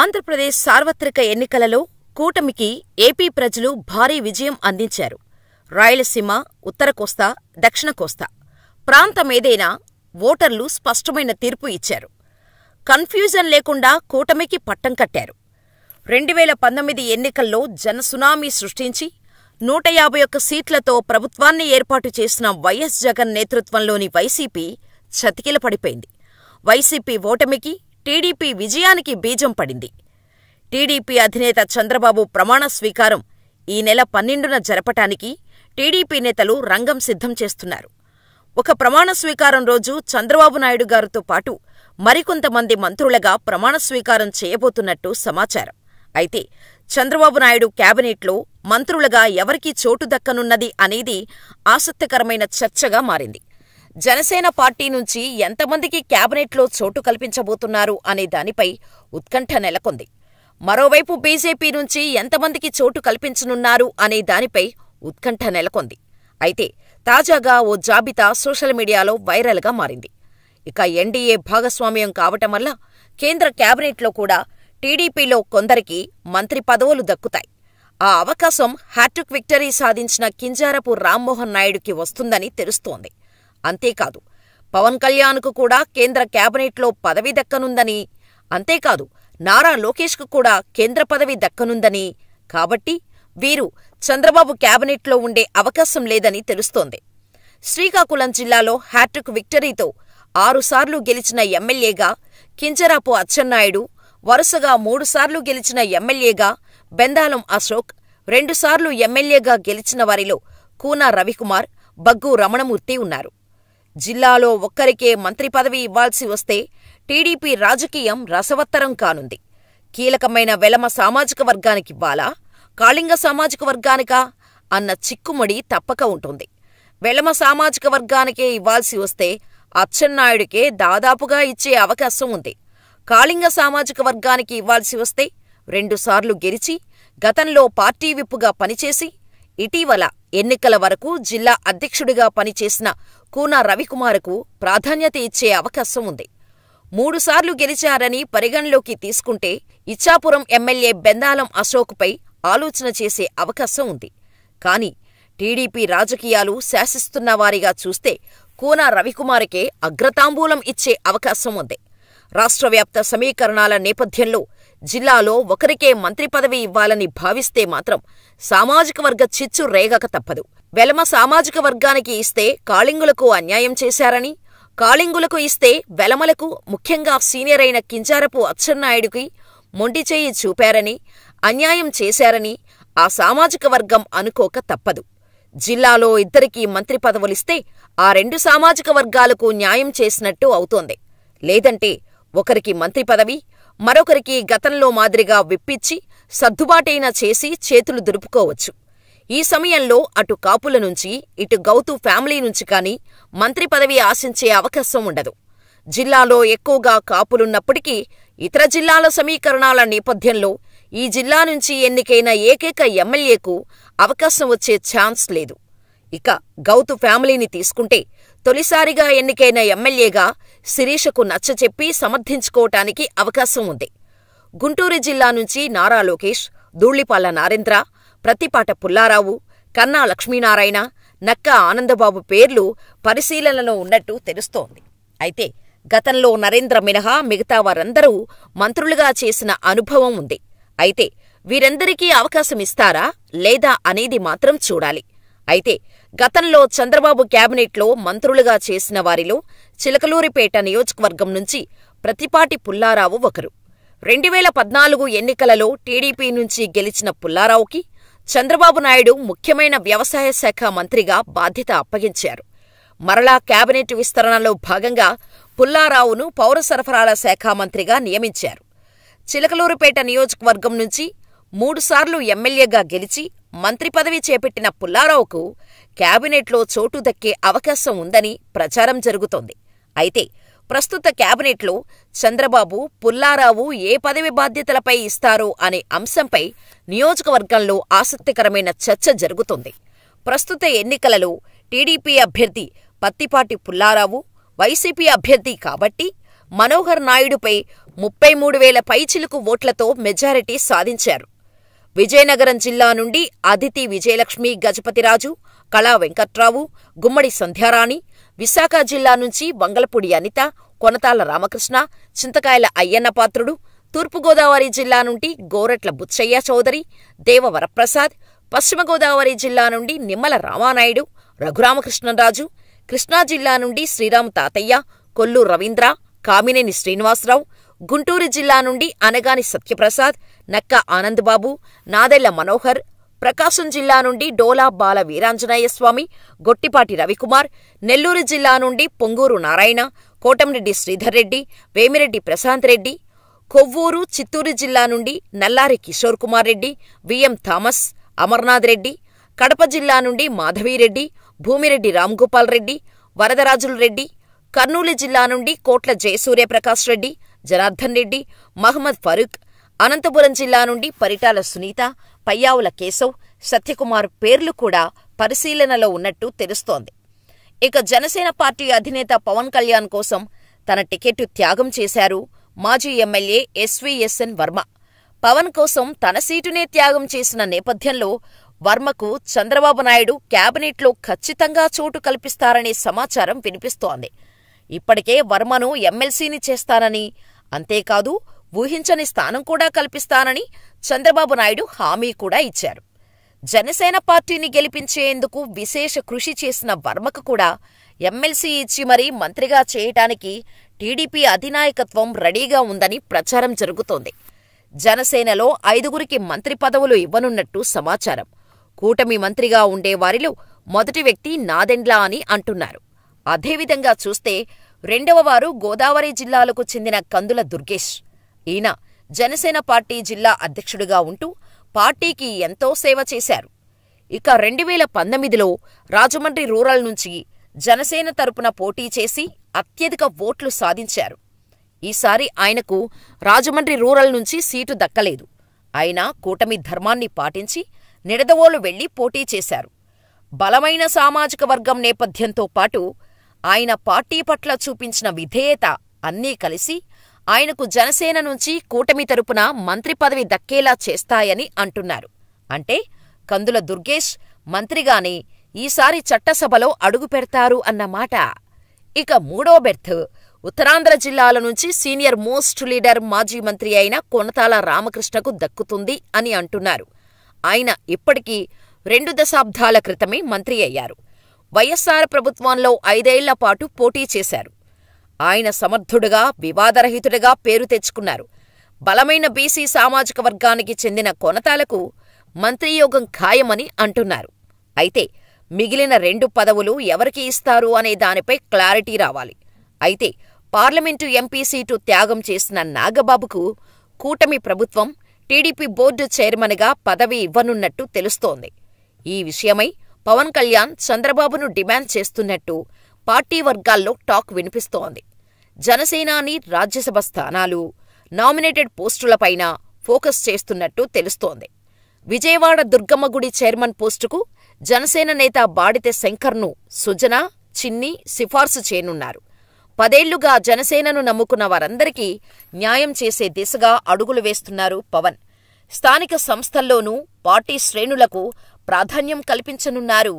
ఆంధ్రప్రదేశ్ సార్వత్రిక ఎన్నికలలో కూటమికి ఏపీ ప్రజలు భారీ విజయం అందించారు. రాయలసీమ, ఉత్తర కోస్తా, దక్షిణ కోస్తా ప్రాంతమేదైనా ఓటర్లు స్పష్టమైన తీర్పు ఇచ్చారు. కన్ఫ్యూజన్ లేకుండా కూటమికి పట్టం కట్టారు. రెండువేల పంతొమ్మిది ఎన్నికల్లో జనసునామీ సృష్టించి నూట యాభై ఒక్క సీట్లతో ప్రభుత్వాన్ని ఏర్పాటు చేసిన వైఎస్ జగన్ నేతృత్వంలోని వైసీపీ చతికిల పడిపోయింది వైసీపీ ఓటమికి టీడీపీ విజయానికి బీజం పడింది టీడీపీ అధినేత చంద్రబాబు ప్రమాణ స్వీకారం ఈ నెల పన్నెండున జరపటానికి టీడీపీ నేతలు రంగం సిద్ధం చేస్తున్నారు ఒక ప్రమాణ స్వీకారం రోజు చంద్రబాబు నాయుడు గారితో పాటు మరికొంతమంది మంత్రులుగా ప్రమాణ స్వీకారం చేయబోతున్నట్టు సమాచారం అయితే చంద్రబాబు నాయుడు కేబినెట్లో మంత్రులుగా ఎవరికీ చోటు దక్కనున్నది అనేది ఆసక్తికరమైన చర్చగా మారింది జనసేన పార్టీ నుంచి ఎంతమందికి క్యాబినెట్లో చోటు కల్పించబోతున్నారు అనే దానిపై ఉత్కంఠ నెలకొంది మరోవైపు బీజేపీ నుంచి ఎంతమందికి చోటు కల్పించనున్నారు అనే దానిపై ఉత్కంఠ నెలకొంది అయితే తాజాగా ఓ జాబితా సోషల్ మీడియాలో వైరల్గా మారింది ఇక ఎన్డీఏ భాగస్వామ్యం కావటం వల్ల కేంద్ర క్యాబినెట్లో కూడా టీడీపీలో కొందరికి మంత్రి పదవులు దక్కుతాయి ఆ అవకాశం హ్యాట్రిక్ విక్టరీ సాధించిన కింజారపు రామ్మోహన్ నాయుడుకి వస్తుందని తెలుస్తోంది అంతేకాదు పవన్ కళ్యాణ్కు కూడా కేంద్ర కేబినెట్లో పదవి దక్కనుందని అంతేకాదు నారా లోకేష్కు కూడా కేంద్ర పదవి దక్కనుందని కాబట్టి వీరు చంద్రబాబు కేబినెట్లో ఉండే అవకాశం లేదని తెలుస్తోంది శ్రీకాకుళం జిల్లాలో హ్యాట్రిక్ విక్టరీతో ఆరుసార్లు గెలిచిన ఎమ్మెల్యేగా కింజరాపు అచ్చెన్నాయుడు వరుసగా మూడుసార్లు గెలిచిన ఎమ్మెల్యేగా బెందాలం అశోక్ రెండుసార్లు ఎమ్మెల్యేగా గెలిచిన వారిలో కూనా రవికుమార్ బగ్గు రమణమూర్తి ఉన్నారు జిల్లాలో ఒక్కరికే మంత్రి పదవి ఇవ్వాల్సి వస్తే టీడీపీ రాజకీయం రసవత్తరం కానుంది కీలకమైన వెలమ సామాజిక వర్గానికివ్వాలా కాళింగ సామాజిక వర్గానికా అన్న చిక్కుముడి తప్పక ఉంటుంది వెలమ సామాజిక వర్గానికే ఇవ్వాల్సి వస్తే అచ్చెన్నాయుడికే దాదాపుగా ఇచ్చే అవకాశం ఉంది కాళింగ సామాజిక వర్గానికి ఇవ్వాల్సి వస్తే రెండుసార్లు గెలిచి గతంలో పార్టీ విప్పుగా పనిచేసి ఇటీవల ఎన్నికల వరకు జిల్లా అధ్యక్షుడిగా పనిచేసిన కూనా రవికుమార్కు ప్రాధాన్యత ఇచ్చే అవకాశం ఉంది మూడుసార్లు గెలిచారని పరిగణలోకి తీసుకుంటే ఇచ్చాపురం ఎమ్మెల్యే బెందాలం అశోక్పై ఆలోచన చేసే అవకాశం ఉంది కానీ టీడీపీ రాజకీయాలు శాసిస్తున్నవారిగా చూస్తే కూనా రవికుమార్కే అగ్రతాంబూలం ఇచ్చే అవకాశం ఉంది రాష్ట్రవ్యాప్త సమీకరణాల నేపథ్యంలో జిల్లాలో ఒకరికే మంత్రి పదవి ఇవ్వాలని భావిస్తే మాత్రం సామాజిక వర్గ చిచ్చు రేగక తప్పదు వెలమ సామాజిక వర్గానికి ఇస్తే కాళింగులకు అన్యాయం చేశారని కాళింగులకు ఇస్తే వెలమలకు ముఖ్యంగా సీనియర్ అయిన కింజారపు అచ్చెన్నాయుడికి మొండి చేయి చూపారని అన్యాయం చేశారని ఆ సామాజిక వర్గం అనుకోక తప్పదు జిల్లాలో ఇద్దరికీ మంత్రి పదవులిస్తే ఆ రెండు సామాజిక వర్గాలకు న్యాయం చేసినట్టు అవుతోంది లేదంటే ఒకరికి మంత్రి పదవి మరొకరికి గతంలో మాదిరిగా విప్పిచ్చి సర్దుబాటైనా చేసి చేతులు దురుపుకోవచ్చు ఈ సమయంలో అటు కాపుల నుంచి ఇటు గౌతు ఫ్యామిలీ నుంచి కాని మంత్రి పదవి ఆశించే అవకాశం ఉండదు జిల్లాలో ఎక్కువగా కాపులున్నప్పటికీ ఇతర జిల్లాల సమీకరణాల నేపథ్యంలో ఈ జిల్లా నుంచి ఎన్నికైన ఏకైక ఎమ్మెల్యేకు అవకాశం వచ్చే ఛాన్స్ లేదు ఇక గౌతు ఫ్యామిలీని తీసుకుంటే తొలిసారిగా ఎన్నికైన ఎమ్మెల్యేగా శిరీషకు నచ్చచెప్పి సమర్థించుకోవటానికి అవకాశం ఉంది గుంటూరు జిల్లా నుంచి నారా లోకేష్ ధూళ్లిపాల నారేంద్ర ప్రతిపాట పుల్లారావు కన్నా లక్ష్మీనారాయణ నక్క ఆనందబాబు పేర్లు పరిశీలనలో ఉన్నట్టు తెలుస్తోంది అయితే గతంలో నరేంద్ర మినహా మిగతా వారందరూ మంత్రులుగా చేసిన అనుభవం ఉంది అయితే వీరందరికీ అవకాశమిస్తారా లేదా అనేది మాత్రం చూడాలి అయితే గతంలో చంద్రబాబు క్యాబినెట్లో మంత్రులుగా చేసిన వారిలో చిలకలూరిపేట నియోజకవర్గం నుంచి ప్రతిపాటి పుల్లారావు ఒకరు రెండు వేల పద్నాలుగు ఎన్నికలలో టీడీపీ నుంచి గెలిచిన పుల్లారావుకి చంద్రబాబు నాయుడు ముఖ్యమైన వ్యవసాయ శాఖ మంత్రిగా బాధ్యత అప్పగించారు మరలా కేబినెట్ విస్తరణలో భాగంగా పుల్లారావును పౌర సరఫరాల శాఖ మంత్రిగా నియమించారు చిలకలూరుపేట నియోజకవర్గం నుంచి మూడుసార్లు ఎమ్మెల్యేగా గెలిచి మంత్రి పదవి చేపట్టిన పుల్లారావుకు క్యాబినెట్లో చోటు దక్కే అవకాశం ఉందని ప్రచారం జరుగుతోంది అయితే ప్రస్తుత క్యాబినెట్లో చంద్రబాబు పుల్లారావు ఏ పదవి బాధ్యతలపై ఇస్తారో అనే అంశంపై నియోజకవర్గంలో ఆసక్తికరమైన చర్చ జరుగుతోంది ప్రస్తుత ఎన్నికలలో టీడీపీ అభ్యర్థి పత్తిపాటి పుల్లారావు వైసీపీ అభ్యర్థి కాబట్టి మనోహర్ నాయుడుపై ముప్పై మూడు వేల పైచిలుకు ఓట్లతో మెజారిటీ సాధించారు విజయనగరం జిల్లా నుండి అదితి విజయలక్ష్మి గజపతిరాజు కళా వెంకట్రావు గుమ్మడి సంధ్యారాణి విశాఖ జిల్లా నుంచి వంగలపూడి అనిత కొనతాల రామకృష్ణ చింతకాయల అయ్యన్న పాత్రుడు తూర్పుగోదావరి జిల్లా నుండి గోరట్ల బుచ్చయ్య చౌదరి దేవవరప్రసాద్ పశ్చిమ గోదావరి జిల్లా నుండి నిమ్మల రామానాయుడు రఘురామకృష్ణరాజు కృష్ణా జిల్లా నుండి శ్రీరామ్ తాతయ్య కొల్లు రవీంద్ర కామినేని శ్రీనివాసరావు గుంటూరు జిల్లా నుండి అనగాని సత్యప్రసాద్ నక్క ఆనందబాబు నాదెళ్ల మనోహర్ ప్రకాశం జిల్లా నుండి డోలా బాల వీరాంజనేయ స్వామి గొట్టిపాటి రవికుమార్ నెల్లూరు జిల్లా నుండి పొంగూరు నారాయణ కోటంరెడ్డి శ్రీధర్ రెడ్డి వేమిరెడ్డి ప్రశాంత్ రెడ్డి కొవ్వూరు చిత్తూరు జిల్లా నుండి నల్లారి కిషోర్ కుమార్ రెడ్డి విఎం థామస్ అమర్నాథ్ రెడ్డి కడప జిల్లా నుండి మాధవీరెడ్డి భూమిరెడ్డి రామ్గోపాల్ రెడ్డి వరదరాజుల రెడ్డి కర్నూలు జిల్లా నుండి కోట్ల జయసూర్యప్రకాష్ రెడ్డి జనార్దన్ రెడ్డి మహమ్మద్ ఫరూక్ అనంతపురం జిల్లా నుండి పరిటాల సునీత పయ్యావుల కేశవ్ సత్యకుమార్ పేర్లు కూడా పరిశీలనలో ఉన్నట్టు తెలుస్తోంది ఇక జనసేన పార్టీ అధినేత పవన్ కళ్యాణ్ కోసం తన టికెట్టు త్యాగం చేశారు మాజీ ఎమ్మెల్యే ఎస్వీఎస్ఎన్ వర్మ పవన్ కోసం తన సీటునే త్యాగం చేసిన నేపథ్యంలో వర్మకు చంద్రబాబు నాయుడు క్యాబినెట్లో ఖచ్చితంగా చోటు కల్పిస్తారనే సమాచారం వినిపిస్తోంది ఇప్పటికే వర్మను ఎమ్మెల్సీని చేస్తానని అంతేకాదు ఊహించని స్థానం కూడా కల్పిస్తానని చంద్రబాబు నాయుడు హామీ కూడా ఇచ్చారు జనసేన పార్టీని గెలిపించేందుకు విశేష కృషి చేసిన వర్మకు కూడా ఎమ్మెల్సీ ఇచ్చి మరీ మంత్రిగా చేయటానికి టీడీపీ అధినాయకత్వం రెడీగా ఉందని ప్రచారం జరుగుతోంది జనసేనలో ఐదుగురికి మంత్రి పదవులు ఇవ్వనున్నట్టు సమాచారం కూటమి మంత్రిగా ఉండే వారిలో మొదటి వ్యక్తి నాదెండ్లా అని అంటున్నారు అదేవిధంగా చూస్తే రెండవవారు గోదావరి జిల్లాలకు చెందిన కందుల దుర్గేష్ ఈయన జనసేన పార్టీ జిల్లా అధ్యక్షుడిగా ఉంటూ పార్టీకి ఎంతో సేవ చేశారు ఇక రెండు వేల పంతొమ్మిదిలో రాజమండ్రి రూరల్ నుంచి జనసేన తరపున పోటీ చేసి అత్యధిక ఓట్లు సాధించారు ఈసారి ఆయనకు రాజమండ్రి రూరల్ నుంచి సీటు దక్కలేదు అయినా కూటమి ధర్మాన్ని పాటించి నిడదవోలు వెళ్లి పోటీ చేశారు బలమైన సామాజిక వర్గం నేపథ్యంతో పాటు ఆయన పార్టీ పట్ల చూపించిన విధేయత అన్నీ కలిసి ఆయనకు జనసేన నుంచి కూటమి తరపున మంత్రి పదవి దక్కేలా చేస్తాయని అంటున్నారు అంటే కందుల దుర్గేష్ మంత్రిగానే ఈసారి చట్టసభలో అడుగు పెడతారు అన్నమాట ఇక మూడో బెర్త్ ఉత్తరాంధ్ర జిల్లాల నుంచి సీనియర్ మోస్ట్ లీడర్ మాజీ మంత్రి అయిన కొనతాల రామకృష్ణకు దక్కుతుంది అని అంటున్నారు ఆయన ఇప్పటికీ రెండు దశాబ్దాల క్రితమే మంత్రి అయ్యారు వైఎస్సార్ ప్రభుత్వంలో ఐదేళ్ల పాటు పోటీ చేశారు ఆయన సమర్థుడుగా వివాదరహితుడిగా పేరు తెచ్చుకున్నారు బలమైన బీసీ సామాజిక వర్గానికి చెందిన కొనతాలకు మంత్రియోగం ఖాయమని అంటున్నారు అయితే మిగిలిన రెండు పదవులు ఎవరికి ఇస్తారు అనే దానిపై క్లారిటీ రావాలి అయితే పార్లమెంటు ఎంపీ సీటు త్యాగం చేసిన నాగబాబుకు కూటమి ప్రభుత్వం టీడీపీ బోర్డు చైర్మన్గా పదవి ఇవ్వనున్నట్టు తెలుస్తోంది ఈ విషయమై పవన్ కళ్యాణ్ చంద్రబాబును డిమాండ్ చేస్తున్నట్టు పార్టీ వర్గాల్లో టాక్ వినిపిస్తోంది జనసేనాని రాజ్యసభ స్థానాలు నామినేటెడ్ పోస్టులపైన ఫోకస్ చేస్తున్నట్టు తెలుస్తోంది విజయవాడ దుర్గమ్మ గుడి చైర్మన్ పోస్టుకు జనసేన నేత బాడితె శంకర్ను సుజన చిన్ని సిఫార్సు చేయనున్నారు పదేళ్లుగా జనసేనను నమ్ముకున్న వారందరికీ న్యాయం చేసే దిశగా అడుగులు వేస్తున్నారు పవన్ స్థానిక సంస్థల్లోనూ పార్టీ శ్రేణులకు ప్రాధాన్యం కల్పించనున్నారు